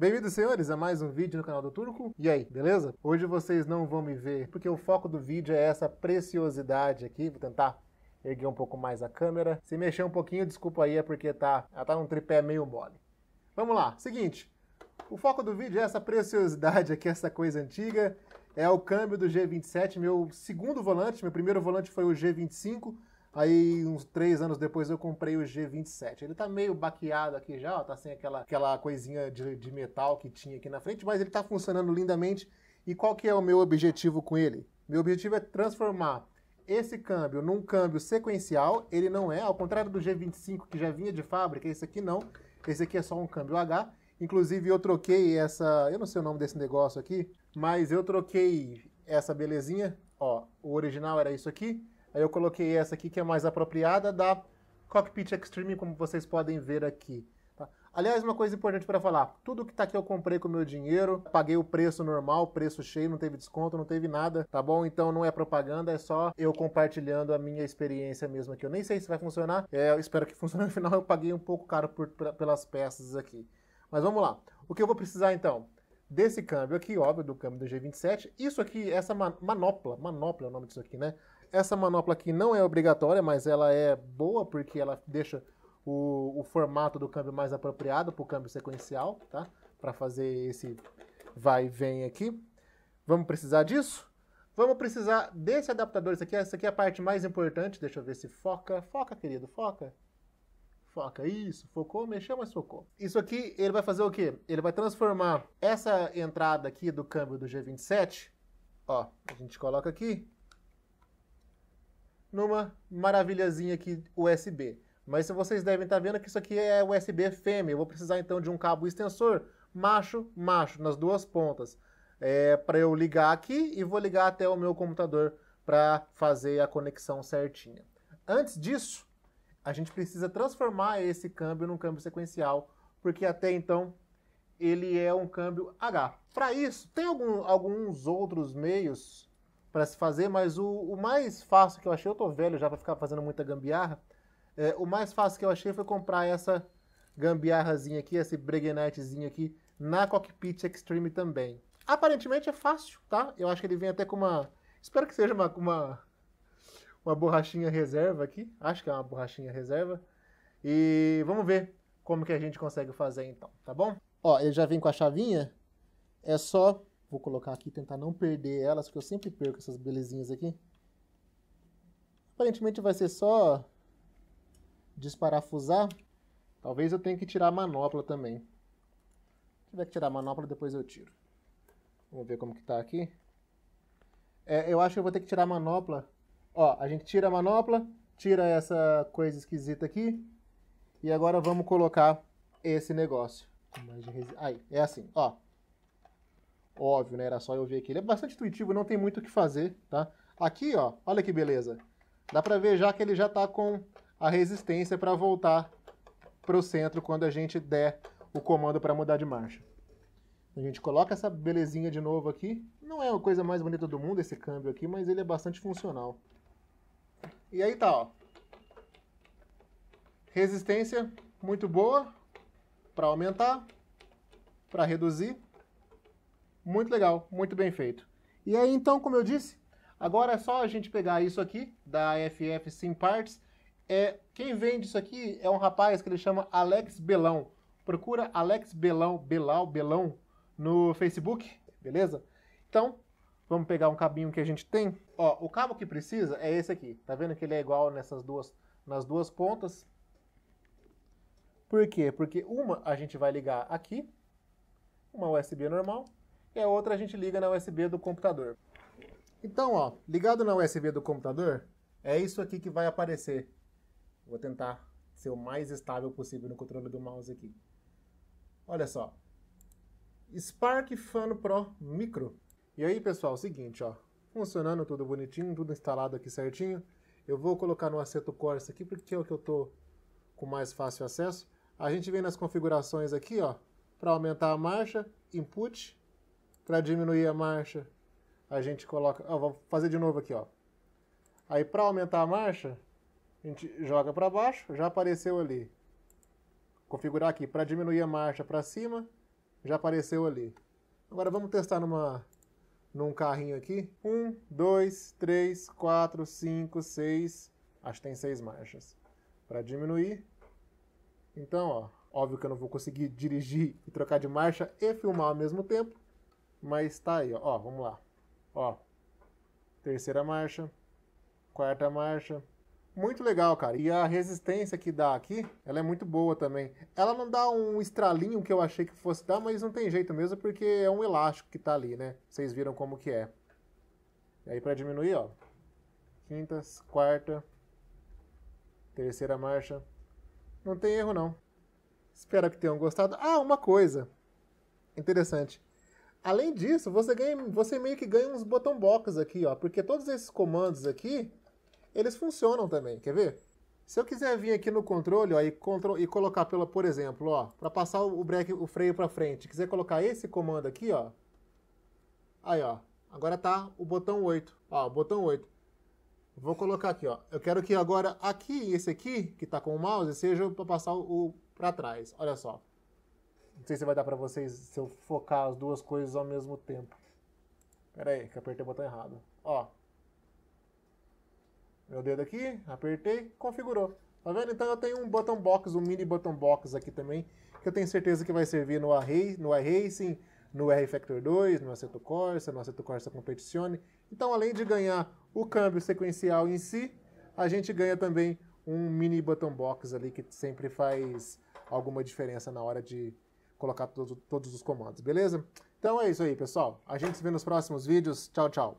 Bem-vindos, senhores, a mais um vídeo no canal do Turco. E aí, beleza? Hoje vocês não vão me ver, porque o foco do vídeo é essa preciosidade aqui. Vou tentar erguer um pouco mais a câmera. Se mexer um pouquinho, desculpa aí, é porque tá, ela tá num tripé meio mole. Vamos lá, seguinte. O foco do vídeo é essa preciosidade aqui, essa coisa antiga. É o câmbio do G27, meu segundo volante. Meu primeiro volante foi o G25. Aí, uns três anos depois, eu comprei o G27. Ele tá meio baqueado aqui já, ó, tá sem aquela, aquela coisinha de, de metal que tinha aqui na frente, mas ele tá funcionando lindamente. E qual que é o meu objetivo com ele? Meu objetivo é transformar esse câmbio num câmbio sequencial, ele não é, ao contrário do G25 que já vinha de fábrica, esse aqui não, esse aqui é só um câmbio H. Inclusive eu troquei essa, eu não sei o nome desse negócio aqui, mas eu troquei essa belezinha, ó, o original era isso aqui, Aí eu coloquei essa aqui que é mais apropriada da Cockpit Extreme, como vocês podem ver aqui. Tá? Aliás, uma coisa importante para falar, tudo que está aqui eu comprei com o meu dinheiro, paguei o preço normal, preço cheio, não teve desconto, não teve nada, tá bom? Então não é propaganda, é só eu compartilhando a minha experiência mesmo aqui. Eu nem sei se vai funcionar, é, eu espero que funcione, no final eu paguei um pouco caro por, pra, pelas peças aqui. Mas vamos lá, o que eu vou precisar então? Desse câmbio aqui, óbvio, do câmbio do G27, isso aqui, essa man manopla, manopla é o nome disso aqui, né? Essa manopla aqui não é obrigatória, mas ela é boa porque ela deixa o, o formato do câmbio mais apropriado para o câmbio sequencial, tá? Para fazer esse vai e vem aqui. Vamos precisar disso? Vamos precisar desse adaptador. Isso aqui, é, essa aqui é a parte mais importante. Deixa eu ver se foca. Foca, querido, foca. Foca, isso, focou, mexeu, mas focou. Isso aqui, ele vai fazer o quê? Ele vai transformar essa entrada aqui do câmbio do G27, ó, a gente coloca aqui, numa maravilhazinha aqui USB. Mas vocês devem estar tá vendo que isso aqui é USB fêmea. Eu vou precisar então de um cabo extensor macho, macho, nas duas pontas. É, para eu ligar aqui e vou ligar até o meu computador para fazer a conexão certinha. Antes disso, a gente precisa transformar esse câmbio num câmbio sequencial, porque até então ele é um câmbio H. Para isso, tem algum, alguns outros meios para se fazer, mas o, o, mais fácil que eu achei, eu tô velho já para ficar fazendo muita gambiarra, é, o mais fácil que eu achei foi comprar essa gambiarrazinha aqui, esse Breguenitezinho aqui, na Cockpit Extreme também. Aparentemente é fácil, tá? Eu acho que ele vem até com uma... Espero que seja uma, uma, uma borrachinha reserva aqui. Acho que é uma borrachinha reserva. E vamos ver como que a gente consegue fazer então, tá bom? Ó, ele já vem com a chavinha. É só Vou colocar aqui, tentar não perder elas, porque eu sempre perco essas belezinhas aqui. Aparentemente vai ser só desparafusar. Talvez eu tenha que tirar a manopla também. Se tiver que tirar a manopla, depois eu tiro. Vamos ver como que tá aqui. É, eu acho que eu vou ter que tirar a manopla. Ó, a gente tira a manopla, tira essa coisa esquisita aqui. E agora vamos colocar esse negócio. Aí, é assim, ó óbvio, né? Era só eu ver aqui. Ele é bastante intuitivo, não tem muito o que fazer, tá? Aqui, ó, olha que beleza. Dá para ver já que ele já está com a resistência para voltar para o centro quando a gente der o comando para mudar de marcha. A gente coloca essa belezinha de novo aqui. Não é a coisa mais bonita do mundo esse câmbio aqui, mas ele é bastante funcional. E aí tá, ó. Resistência muito boa para aumentar, para reduzir. Muito legal, muito bem feito. E aí, então, como eu disse, agora é só a gente pegar isso aqui, da FF Sim Parts. É, quem vende isso aqui é um rapaz que ele chama Alex Belão. Procura Alex Belão, Belau Belão, no Facebook, beleza? Então, vamos pegar um cabinho que a gente tem. Ó, o cabo que precisa é esse aqui. Tá vendo que ele é igual nessas duas, nas duas pontas? Por quê? Porque uma a gente vai ligar aqui, uma USB normal, e é a outra a gente liga na USB do computador. Então, ó, ligado na USB do computador, é isso aqui que vai aparecer. Vou tentar ser o mais estável possível no controle do mouse aqui. Olha só. Spark Fan Pro Micro. E aí, pessoal, é o seguinte, ó. Funcionando tudo bonitinho, tudo instalado aqui certinho. Eu vou colocar no Aceto Corsa aqui, porque é o que eu tô com mais fácil acesso. A gente vem nas configurações aqui, ó, para aumentar a marcha, input, para diminuir a marcha, a gente coloca. Ó, vou fazer de novo aqui, ó. Aí para aumentar a marcha, a gente joga para baixo, já apareceu ali. Configurar aqui para diminuir a marcha para cima, já apareceu ali. Agora vamos testar numa num carrinho aqui. Um, dois, três, quatro, cinco, seis. Acho que tem seis marchas. Para diminuir. Então, ó, óbvio que eu não vou conseguir dirigir e trocar de marcha e filmar ao mesmo tempo. Mas tá aí, ó. vamos lá. Ó. Terceira marcha, quarta marcha. Muito legal, cara. E a resistência que dá aqui, ela é muito boa também. Ela não dá um estralinho que eu achei que fosse dar, mas não tem jeito mesmo, porque é um elástico que tá ali, né? Vocês viram como que é. E aí para diminuir, ó. Quintas, quarta, terceira marcha. Não tem erro, não. Espero que tenham gostado. Ah, uma coisa interessante. Além disso, você, ganha, você meio que ganha uns bottom box aqui, ó, porque todos esses comandos aqui, eles funcionam também, quer ver? Se eu quiser vir aqui no controle ó, e, e colocar, pela, por exemplo, ó, para passar o, break, o freio para frente, quiser colocar esse comando aqui, ó, aí ó, agora tá o botão 8, ó, o botão 8. Vou colocar aqui, ó. Eu quero que agora aqui, esse aqui, que está com o mouse, seja para passar o, o para trás. Olha só sei se vai dar pra vocês se eu focar as duas coisas ao mesmo tempo. Pera aí, que apertei o botão errado. Ó. Meu dedo aqui, apertei, configurou. Tá vendo? Então eu tenho um button box, um mini button box aqui também, que eu tenho certeza que vai servir no Array, no iRacing, no R-Factor 2, no Assetto Corsa, no Assetto Corsa Competizione. Então, além de ganhar o câmbio sequencial em si, a gente ganha também um mini button box ali que sempre faz alguma diferença na hora de colocar todo, todos os comandos, beleza? Então é isso aí, pessoal. A gente se vê nos próximos vídeos. Tchau, tchau.